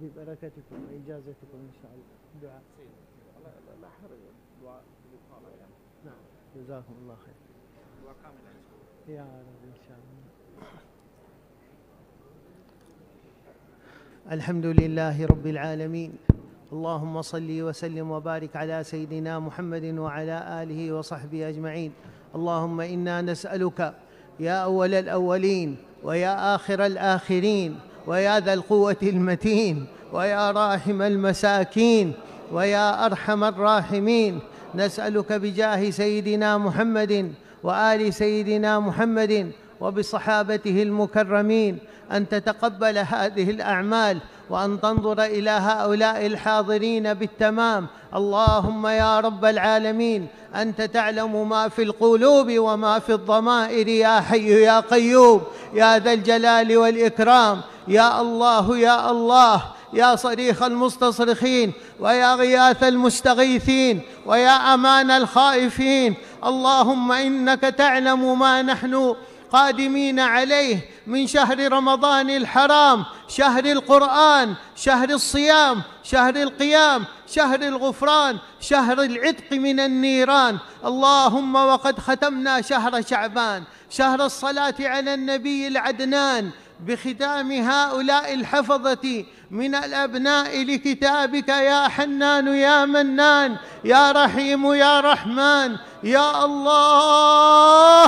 ببركتكم وإجازتكم إن شاء الله دعاء لا حرج الدعاء نعم جزاكم الله خير دعاء كامل عندكم يا رب إن شاء الله الحمد لله رب العالمين اللهم صل وسلم وبارك على سيدنا محمد وعلى آله وصحبه أجمعين اللهم إنا نسألك يا أول الأولين ويا آخر الآخرين ويا ذا القوة المتين ويا راحم المساكين ويا أرحم الراحمين نسألك بجاه سيدنا محمد وآل سيدنا محمد وبصحابته المكرمين أن تتقبل هذه الأعمال وأن تنظر إلى هؤلاء الحاضرين بالتمام اللهم يا رب العالمين أنت تعلم ما في القلوب وما في الضمائر يا حي يا قيوم يا ذا الجلال والإكرام يا الله يا الله يا صريخ المستصرخين ويا غياث المستغيثين ويا امان الخائفين اللهم انك تعلم ما نحن قادمين عليه من شهر رمضان الحرام شهر القران شهر الصيام شهر القيام شهر الغفران شهر العتق من النيران اللهم وقد ختمنا شهر شعبان شهر الصلاه على النبي العدنان بختام هؤلاء الحفظة من الأبناء لكتابك يا حنان يا منان يا رحيم يا رحمن يا الله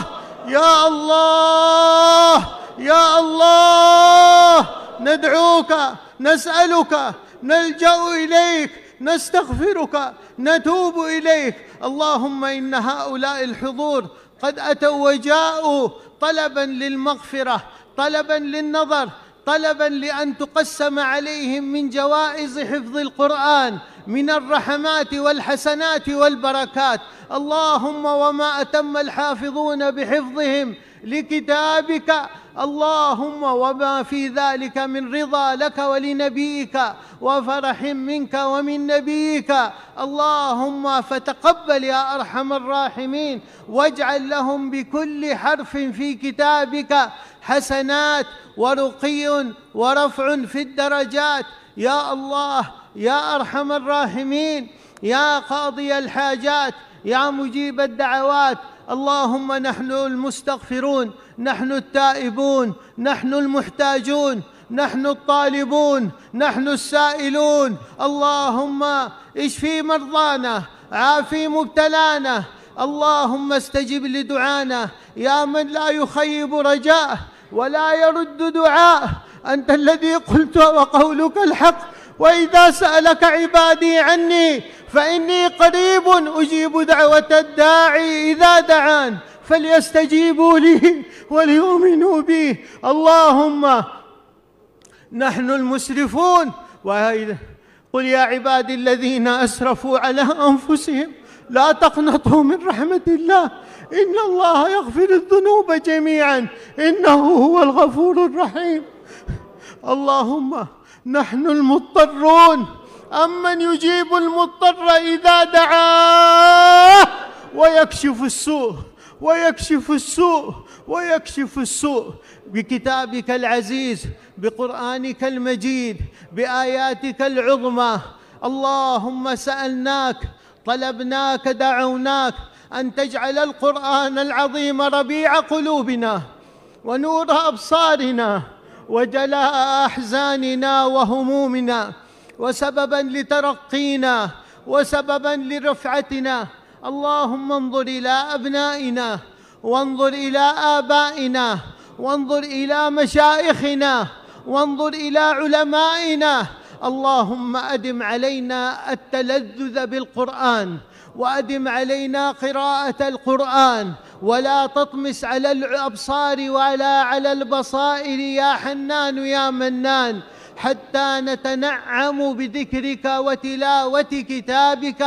يا الله يا الله ندعوك نسألك نلجأ إليك نستغفرك نتوب إليك اللهم إن هؤلاء الحضور قد أتوا وجاءوا طلبا للمغفرة طلبا للنظر طلبا لان تقسم عليهم من جوائز حفظ القران من الرحمات والحسنات والبركات اللهم وما اتم الحافظون بحفظهم لكتابك اللهم وما في ذلك من رضا لك ولنبيك وفرح منك ومن نبيك اللهم فتقبل يا ارحم الراحمين واجعل لهم بكل حرف في كتابك حسنات ورقي ورفع في الدرجات يا الله يا ارحم الراحمين يا قاضي الحاجات يا مجيب الدعوات اللهم نحن المستغفرون نحن التائبون نحن المحتاجون نحن الطالبون نحن السائلون اللهم اشفي مرضانا عافي مبتلانا اللهم استجب لدعانا يا من لا يخيب رجاءه ولا يرد دعاءه أنت الذي قلت وقولك الحق وإذا سألك عبادي عني فإني قريب أجيب دعوة الداعي إذا دعان فليستجيبوا لي وليؤمنوا بي اللهم نحن المسرفون قل يا عبادي الذين أسرفوا على أنفسهم لا تقنطوا من رحمة الله إن الله يغفر الذنوب جميعا إنه هو الغفور الرحيم اللهم نحن المضطرون أمن يجيب المضطر إذا دعاه ويكشف السوء ويكشف السوء ويكشف السوء بكتابك العزيز بقرآنك المجيد بآياتك العظمى اللهم سألناك طلبناك دعوناك أن تجعل القرآن العظيم ربيع قلوبنا ونور أبصارنا وجلاء أحزاننا وهمومنا وسببا لترقينا وسببا لرفعتنا اللهم انظر إلى أبنائنا وانظر إلى آبائنا وانظر إلى مشايخنا وانظر إلى علمائنا اللهم أدم علينا التلذذ بالقرآن وأدم علينا قراءة القرآن ولا تطمس على الأبصار ولا على البصائر يا حنان يا منان حتى نتنعم بذكرك وتلاوة كتابك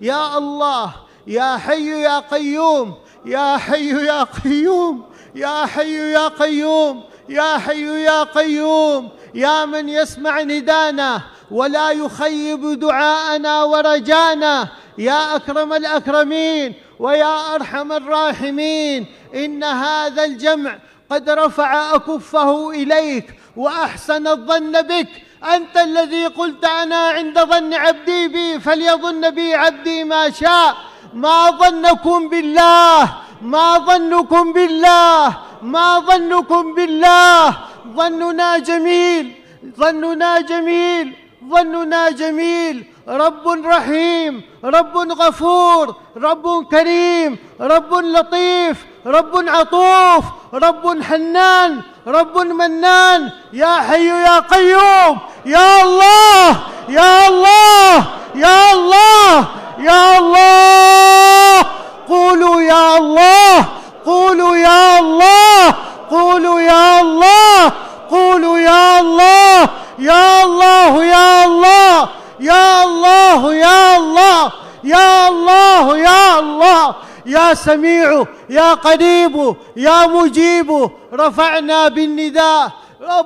يا الله يا حي يا قيوم يا حي يا قيوم يا حي يا قيوم يا حي يا قيوم يا من يسمع ندانا ولا يخيب دعاءنا ورجانا يا اكرم الاكرمين ويا ارحم الراحمين ان هذا الجمع قد رفع اكفه اليك واحسن الظن بك انت الذي قلت انا عند ظن عبدي بي فليظن بي عبدي ما شاء ما ظنكم بالله ما ظنكم بالله ما ظنكم بالله ظننا جميل ظننا جميل ظننا جميل رب رحيم رب غفور رب كريم رب لطيف رب عطوف رب حنان رب منان يا حي يا قيوم يا الله يا الله يا الله يا الله قولوا يا قريب يا مجيب رفعنا بالنداء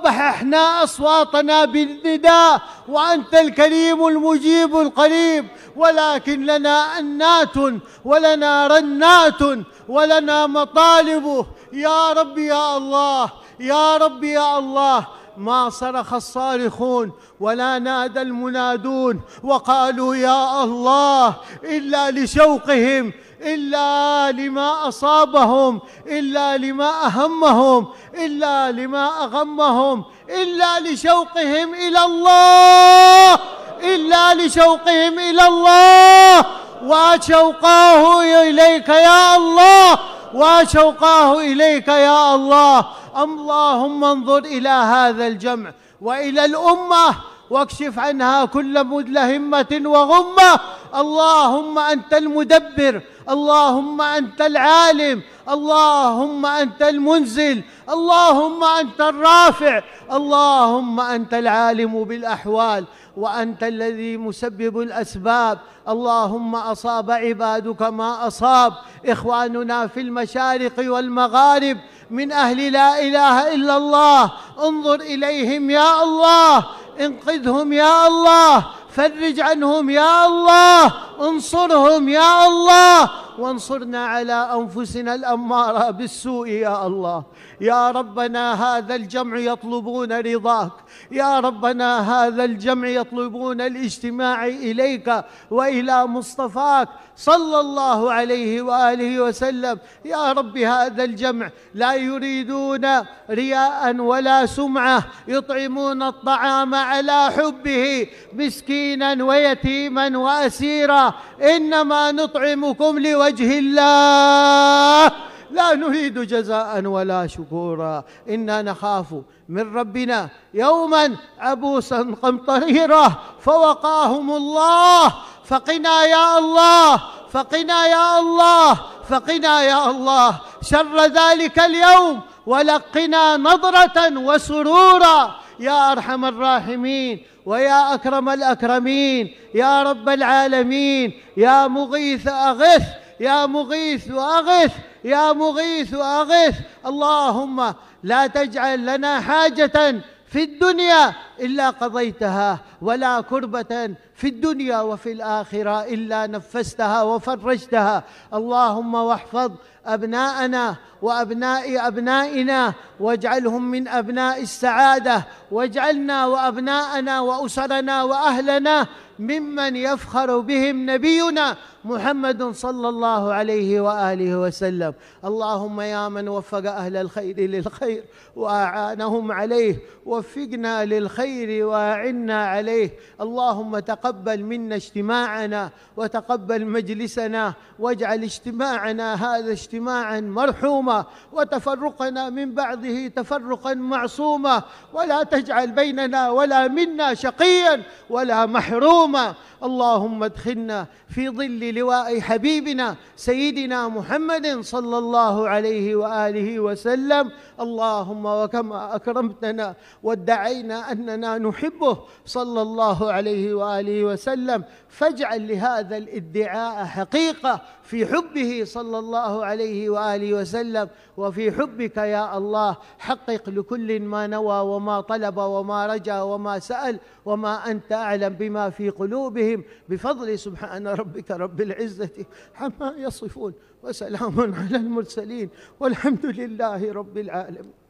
احنا أصواتنا بالنداء وأنت الكريم المجيب القريب ولكن لنا أنات ولنا رنات ولنا مطالب يا رب يا الله يا رب يا الله ما صرخ الصارخون ولا نادى المنادون وقالوا يا الله إلا لشوقهم إلا لما أصابهم إلا لما أهمهم إلا لما أغمهم إلا لشوقهم إلى الله إلا لشوقهم إلى الله وشوقاه إليك يا الله وشوقاه إليك يا الله اللهم انظر إلى هذا الجمع وإلى الأمة واكشف عنها كل مدلهمة وغمة اللهم أنت المدبر اللهم أنت العالم اللهم أنت المنزل اللهم أنت الرافع اللهم أنت العالم بالأحوال وأنت الذي مسبب الأسباب اللهم أصاب عبادك ما أصاب إخواننا في المشارق والمغارب من أهل لا إله إلا الله انظر إليهم يا الله انقذهم يا الله فرج عنهم يا الله انصرهم يا الله وانصرنا على أنفسنا الأمارة بالسوء يا الله يا ربنا هذا الجمع يطلبون رضاك يا ربنا هذا الجمع يطلبون الاجتماع إليك وإلى مصطفاك صلى الله عليه وآله وسلم يا رب هذا الجمع لا يريدون رياء ولا سمعة يطعمون الطعام على حبه مسكينا ويتيما وأسيرا إنما نطعمكم لوجه وجه الله لا نريد جزاء ولا شكورا انا نخاف من ربنا يوما عبوسا قمطريرا فوقاهم الله فقنا يا الله فقنا يا الله فقنا يا الله شر ذلك اليوم ولقنا نضره وسرورا يا ارحم الراحمين ويا اكرم الاكرمين يا رب العالمين يا مغيث اغث يا مغيث وأغث يا مغيث وأغث اللهم لا تجعل لنا حاجة في الدنيا إلا قضيتها ولا كربة في الدنيا وفي الآخرة إلا نفستها وفرجتها اللهم واحفظ أبناءنا وأبناء أبنائنا واجعلهم من أبناء السعادة واجعلنا وأبناءنا وأسرنا وأهلنا ممن يفخر بهم نبينا محمد صلى الله عليه واله وسلم اللهم يا من وفق اهل الخير للخير واعانهم عليه وفقنا للخير الخير واعنا عليه اللهم تقبل منا اجتماعنا وتقبل مجلسنا واجعل اجتماعنا هذا اجتماعا مرحوما وتفرقنا من بعده تفرقا معصوما ولا تجعل بيننا ولا منا شقيا ولا محروما اللهم ادخلنا في ظل لواء حبيبنا سيدنا محمد صلى الله عليه واله وسلم اللهم وكما اكرمتنا وادعينا اننا لأننا نحبه صلى الله عليه وآله وسلم فاجعل لهذا الادعاء حقيقة في حبه صلى الله عليه وآله وسلم وفي حبك يا الله حقق لكل ما نوى وما طلب وما رجا وما سأل وما أنت أعلم بما في قلوبهم بفضل سبحان ربك رب العزة عما يصفون وسلام على المرسلين والحمد لله رب العالمين